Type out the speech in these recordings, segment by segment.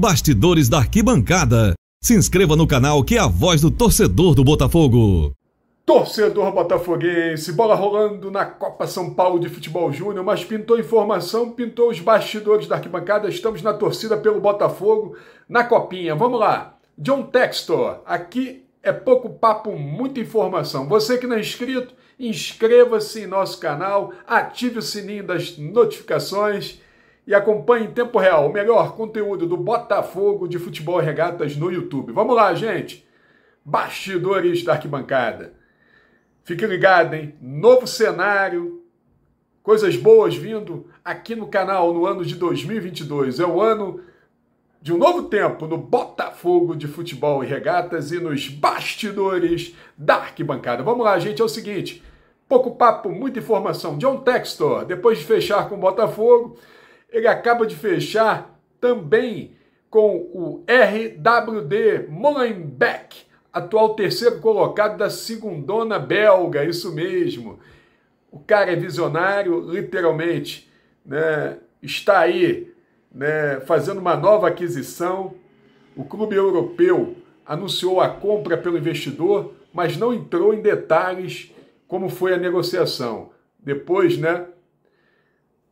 Bastidores da Arquibancada. Se inscreva no canal que é a voz do torcedor do Botafogo. Torcedor botafoguense, bola rolando na Copa São Paulo de Futebol Júnior, mas pintou informação, pintou os bastidores da arquibancada. Estamos na torcida pelo Botafogo na Copinha. Vamos lá. John Textor, aqui é pouco papo, muita informação. Você que não é inscrito, inscreva-se em nosso canal, ative o sininho das notificações e acompanhe em tempo real o melhor conteúdo do Botafogo de Futebol e Regatas no YouTube. Vamos lá, gente! Bastidores da arquibancada. Fique ligado, hein? Novo cenário, coisas boas vindo aqui no canal no ano de 2022. É o ano de um novo tempo no Botafogo de Futebol e Regatas e nos bastidores da arquibancada. Vamos lá, gente, é o seguinte. Pouco papo, muita informação. John Textor, depois de fechar com o Botafogo, ele acaba de fechar também com o RWD Molenbeek, atual terceiro colocado da segundona belga, isso mesmo. O cara é visionário, literalmente, né? Está aí, né, fazendo uma nova aquisição. O clube europeu anunciou a compra pelo investidor, mas não entrou em detalhes como foi a negociação. Depois, né,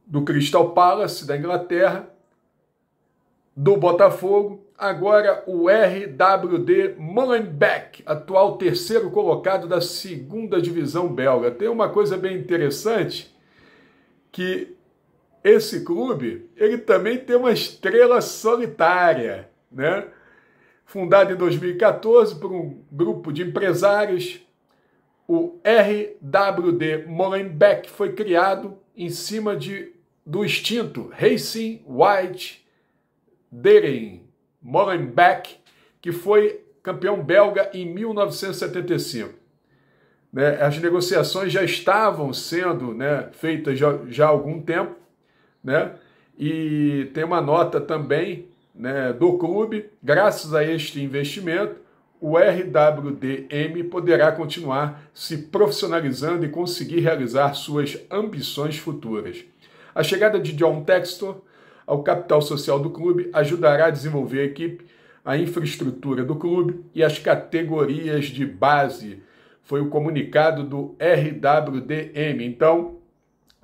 do Crystal Palace da Inglaterra, do Botafogo, agora o RWD Molenbeek, atual terceiro colocado da segunda divisão belga. Tem uma coisa bem interessante que esse clube, ele também tem uma estrela solitária, né? Fundado em 2014 por um grupo de empresários, o RWD Molenbeek foi criado em cima de do extinto Racing White Deren Molenbeek, que foi campeão belga em 1975. Né, as negociações já estavam sendo né, feitas já, já, há algum tempo, né, e tem uma nota também né, do clube, graças a este investimento, o RWDM poderá continuar se profissionalizando e conseguir realizar suas ambições futuras. A chegada de John Textor ao capital social do clube ajudará a desenvolver a equipe, a infraestrutura do clube e as categorias de base. Foi o comunicado do RWDM. Então,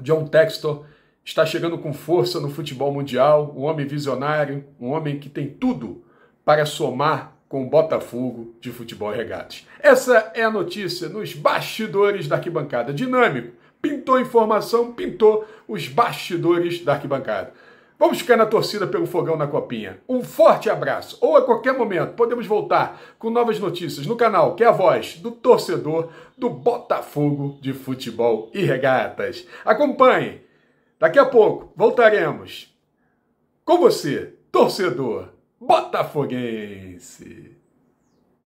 John Textor está chegando com força no futebol mundial, um homem visionário, um homem que tem tudo para somar com o Botafogo de futebol e regatas. Essa é a notícia nos bastidores da arquibancada dinâmico pintou informação, pintou os bastidores da arquibancada. Vamos ficar na torcida pelo fogão na copinha. Um forte abraço, ou a qualquer momento podemos voltar com novas notícias no canal, que é a voz do torcedor do Botafogo de Futebol e Regatas. Acompanhe! Daqui a pouco voltaremos com você, torcedor botafoguense.